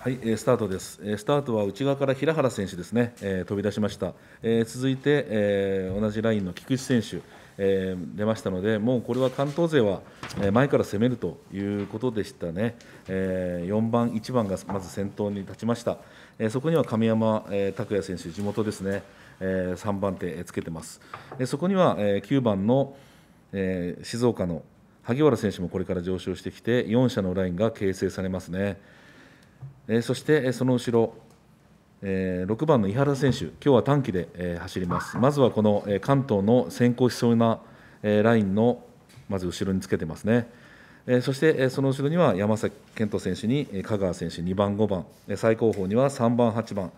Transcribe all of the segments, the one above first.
はい、えー、スタートです、えー、スタートは内側から平原選手ですね、えー、飛び出しました、えー、続いて、えー、同じラインの菊池選手、えー、出ましたのでもうこれは関東勢は前から攻めるということでしたね、えー、4番、1番がまず先頭に立ちました、えー、そこには神山、えー、拓也選手地元ですね、えー、3番手つけてます、えー、そこには、えー、9番の、えー、静岡の萩原選手もこれから上昇してきて4者のラインが形成されますね。えそしてその後ろ、え6番の井原選手、今日は短期で、え走ります、まずはこの、え関東の先行しそうな、えラインのまず後ろにつけてますね、えそして、えその後ろには山崎賢人選手に、え香川選手、2番、5番、え最高峰には3番、8番、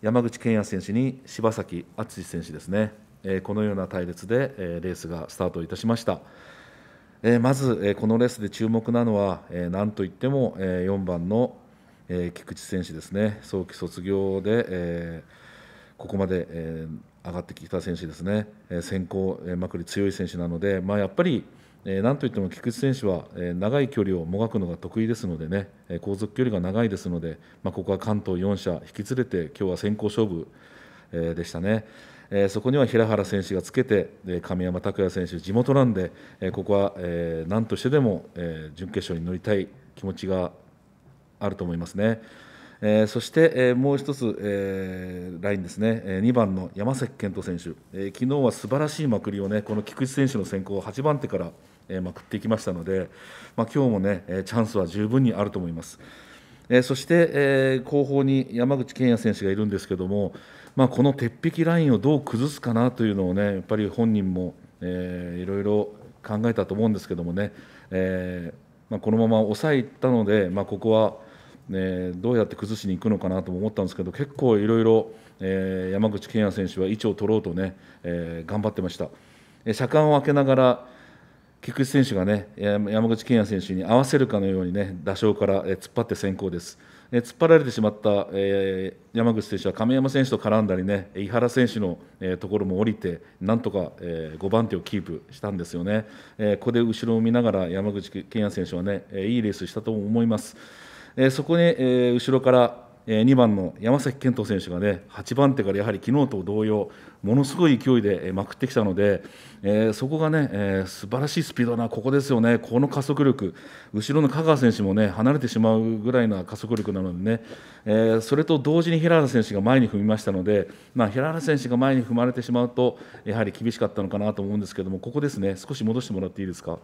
山口健也選手に柴崎敦選手ですね、えこのような隊列で、えレースがスタートいたしました。えまず、えこのレースで注目なのは、えといっても、え4番のえー、菊池選手ですね早期卒業で、えー、ここまで、えー、上がってきた選手ですね、えー、先行、えー、まくり強い選手なので、まあ、やっぱり、えー、なんといっても菊池選手は、えー、長い距離をもがくのが得意ですのでね、えー、後続距離が長いですので、まあ、ここは関東4社引き連れて今日は先行勝負、えー、でしたね。えそこには平原選手がつけて、神山拓也選手、地元なんで、えここは、えー、何としてでも、え準決勝に乗りたい気持ちがあると思いますね。えー、そして、えー、もう一つ、えー、ラインですね、えー、2番の山崎賢人選手、えー、昨日は素晴らしいまくりをね、この菊池選手の先行、8番手から、えー、まくっていきましたので、まあ今日もね、えー、チャンスは十分にあると思います。えー、そして、えー、後方に山口健也選手がいるんですけども、まあ、この鉄壁ラインをどう崩すかなというのをね、やっぱり本人も、えー、いろいろ考えたと思うんですけどもね、えー、まあ、このまま抑えたので、まあ、ここは、ね、どうやって崩しにいくのかなと思ったんですけど結構いろいろ山口健也選手は位置を取ろうとね、えー、頑張ってました。車間を開けながら菊池選手がね山口健也選手に合わせるかのようにね打賞から突っ張って先行です。突っ張られてしまった、え山口選手は亀山選手と絡んだりね井原選手の、えところも降りてなんとか、え5番手をキープしたんですよね、えここで後ろを見ながら山口健也選手はねいいレースしたと思います、えそこに、え後ろから2番の山崎賢人選手がね、8番手からやはり昨日と同様、ものすごい勢いでまくってきたので、そこがね、素晴らしいスピードな、ここですよね、この加速力、後ろの香川選手もね、離れてしまうぐらいの加速力なのでね、それと同時に平原選手が前に踏みましたので、まあ、平原選手が前に踏まれてしまうと、やはり厳しかったのかなと思うんですけども、ここですね、少し戻してもらっていいですか。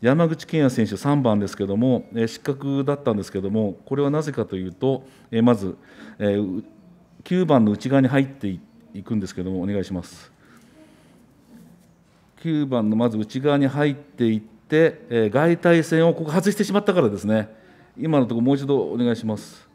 山口健也選手3番ですけども、えー、失格だったんですけどもこれはなぜかというと、えー、まず、えー、9番の内側に入っていくんですけどもお願いします9番のまず内側に入っていって、えー、外対線をここ外してしまったからですね今のところもう一度お願いします、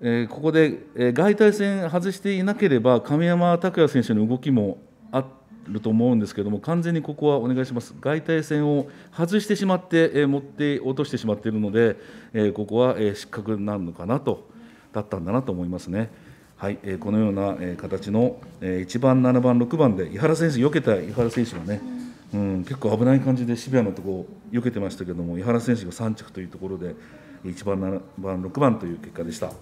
えー、ここで、えー、外対線外していなければ亀山拓也選手の動きもあってると思うんですけれども、完全にここはお願いします、外対線を外してしまって、えー、持って落としてしまっているので、えー、ここは、えー、失格になるのかなと、だったんだなと思いますね。はい、えー、このような、えー、形の、えー、1番、7番、6番で、井原選手、避けた井原選手がね、うん、結構危ない感じでシビアなところ避けてましたけれども、井原選手が3着というところで、1番、7番、6番という結果でした。